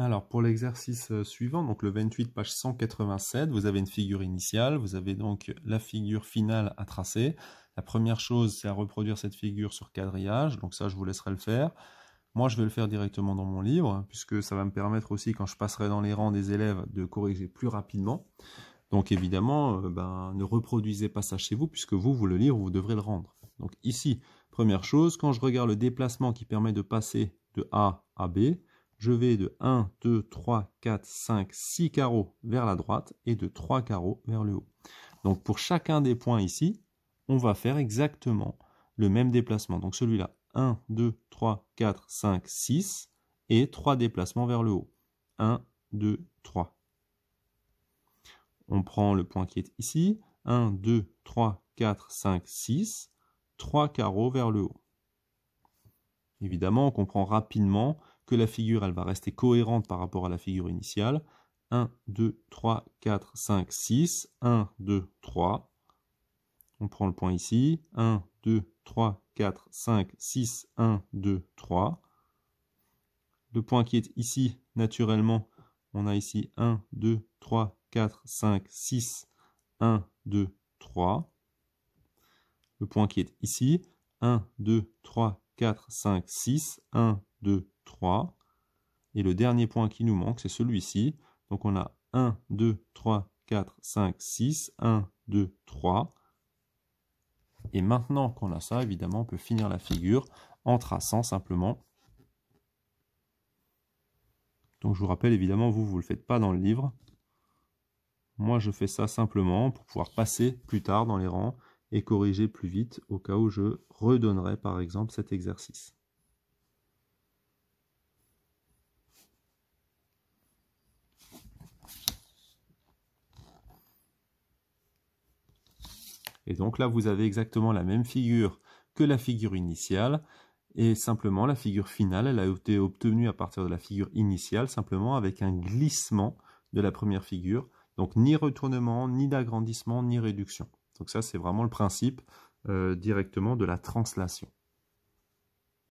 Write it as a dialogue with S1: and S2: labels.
S1: Alors pour l'exercice euh, suivant, donc le 28, page 187, vous avez une figure initiale, vous avez donc la figure finale à tracer. La première chose, c'est à reproduire cette figure sur quadrillage, donc ça je vous laisserai le faire. Moi je vais le faire directement dans mon livre, hein, puisque ça va me permettre aussi quand je passerai dans les rangs des élèves de corriger plus rapidement. Donc évidemment, euh, ben, ne reproduisez pas ça chez vous, puisque vous, vous le lire, vous devrez le rendre. Donc ici, première chose, quand je regarde le déplacement qui permet de passer de A à B, je vais de 1, 2, 3, 4, 5, 6 carreaux vers la droite et de 3 carreaux vers le haut. Donc pour chacun des points ici, on va faire exactement le même déplacement. Donc celui-là, 1, 2, 3, 4, 5, 6 et 3 déplacements vers le haut. 1, 2, 3. On prend le point qui est ici. 1, 2, 3, 4, 5, 6. 3 carreaux vers le haut. Évidemment, on comprend rapidement que la figure elle va rester cohérente par rapport à la figure initiale. 1, 2, 3, 4, 5, 6. 1, 2, 3. On prend le point ici. 1, 2, 3, 4, 5, 6, 1, 2, 3. Le point qui est ici, naturellement, on a ici 1, 2, 3, 4, 5, 6, 1, 2, 3. Le point qui est ici, 1, 2, 3, 4, 5, 6, 1, 2, 3. 3. Et le dernier point qui nous manque, c'est celui-ci. Donc on a 1, 2, 3, 4, 5, 6, 1, 2, 3. Et maintenant qu'on a ça, évidemment, on peut finir la figure en traçant simplement. Donc je vous rappelle, évidemment, vous, vous ne le faites pas dans le livre. Moi, je fais ça simplement pour pouvoir passer plus tard dans les rangs et corriger plus vite au cas où je redonnerai, par exemple, cet exercice. Et donc là, vous avez exactement la même figure que la figure initiale, et simplement la figure finale, elle a été obtenue à partir de la figure initiale, simplement avec un glissement de la première figure, donc ni retournement, ni d'agrandissement, ni réduction. Donc ça, c'est vraiment le principe euh, directement de la translation.